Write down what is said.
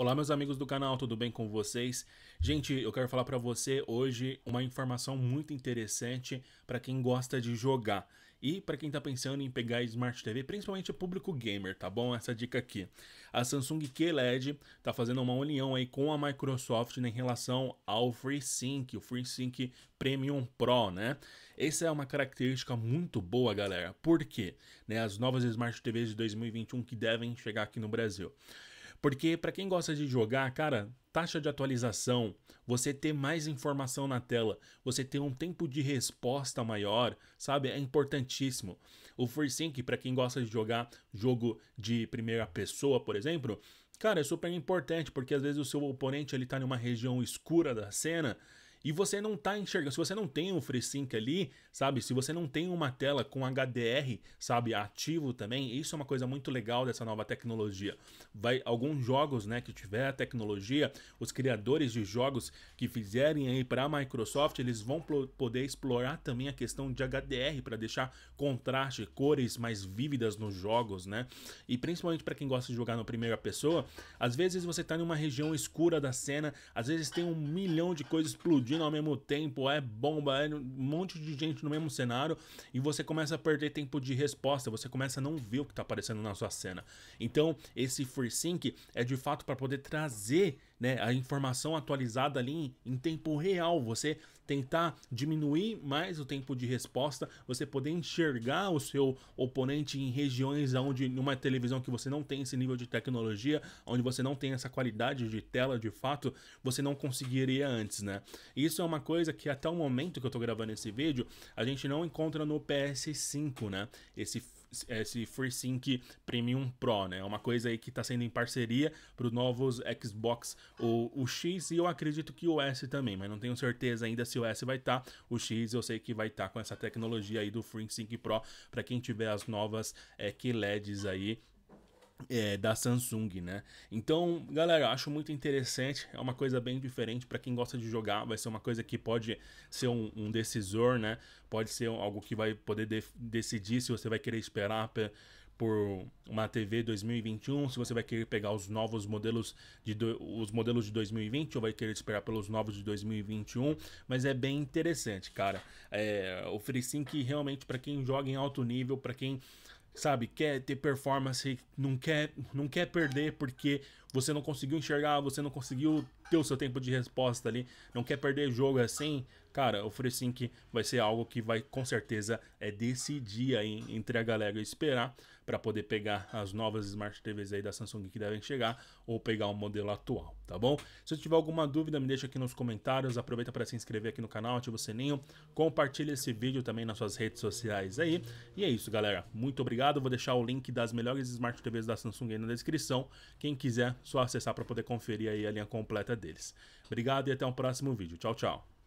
Olá, meus amigos do canal, tudo bem com vocês? Gente, eu quero falar para você hoje uma informação muito interessante para quem gosta de jogar e para quem está pensando em pegar Smart TV, principalmente público gamer, tá bom? Essa dica aqui. A Samsung QLED está fazendo uma união aí com a Microsoft né, em relação ao FreeSync, o FreeSync Premium Pro, né? Essa é uma característica muito boa, galera. Por quê? Né, as novas Smart TVs de 2021 que devem chegar aqui no Brasil. Porque para quem gosta de jogar, cara, taxa de atualização, você ter mais informação na tela, você ter um tempo de resposta maior, sabe? É importantíssimo. O FreeSync, para quem gosta de jogar jogo de primeira pessoa, por exemplo, cara, é super importante, porque às vezes o seu oponente ele tá numa região escura da cena e você não tá enxergando. Se você não tem o FreeSync ali, sabe? Se você não tem uma tela com HDR, sabe, ativo também, isso é uma coisa muito legal dessa nova tecnologia. Vai alguns jogos, né, que tiver a tecnologia, os criadores de jogos que fizerem aí para a Microsoft, eles vão poder explorar também a questão de HDR para deixar contraste, cores mais vívidas nos jogos, né? E principalmente para quem gosta de jogar na primeira pessoa, às vezes você tá em uma região escura da cena, às vezes tem um milhão de coisas explodindo explodindo ao mesmo tempo, é bomba, é um monte de gente no mesmo cenário e você começa a perder tempo de resposta, você começa a não ver o que está aparecendo na sua cena. Então, esse FreeSync é de fato para poder trazer né, a informação atualizada ali em, em tempo real, você tentar diminuir mais o tempo de resposta, você poder enxergar o seu oponente em regiões onde numa televisão que você não tem esse nível de tecnologia, onde você não tem essa qualidade de tela de fato, você não conseguiria antes, né? Isso é uma coisa que até o momento que eu tô gravando esse vídeo, a gente não encontra no PS5, né? Esse esse é, FreeSync Premium Pro, né? É uma coisa aí que está sendo em parceria para os novos Xbox, ou o X e eu acredito que o S também, mas não tenho certeza ainda se o S vai estar. Tá. O X eu sei que vai estar tá com essa tecnologia aí do FreeSync Pro para quem tiver as novas é, QLEDs aí é, da Samsung, né? Então, galera, acho muito interessante. É uma coisa bem diferente para quem gosta de jogar. Vai ser uma coisa que pode ser um, um decisor, né? Pode ser algo que vai poder de decidir se você vai querer esperar por uma TV 2021, se você vai querer pegar os novos modelos de os modelos de 2020 ou vai querer esperar pelos novos de 2021, mas é bem interessante, cara. É, o FreeSync realmente para quem joga em alto nível, para quem sabe, quer ter performance, não quer, não quer perder porque você não conseguiu enxergar, você não conseguiu ter o seu tempo de resposta ali, não quer perder jogo assim, Cara, o FreeSync assim vai ser algo que vai com certeza é decidir aí entre a galera esperar para poder pegar as novas Smart TVs aí da Samsung que devem chegar ou pegar o modelo atual, tá bom? Se tiver alguma dúvida, me deixa aqui nos comentários, aproveita para se inscrever aqui no canal, ativa o sininho, compartilha esse vídeo também nas suas redes sociais aí. E é isso, galera. Muito obrigado. Vou deixar o link das melhores Smart TVs da Samsung aí na descrição. Quem quiser, só acessar para poder conferir aí a linha completa deles. Obrigado e até o próximo vídeo. Tchau, tchau.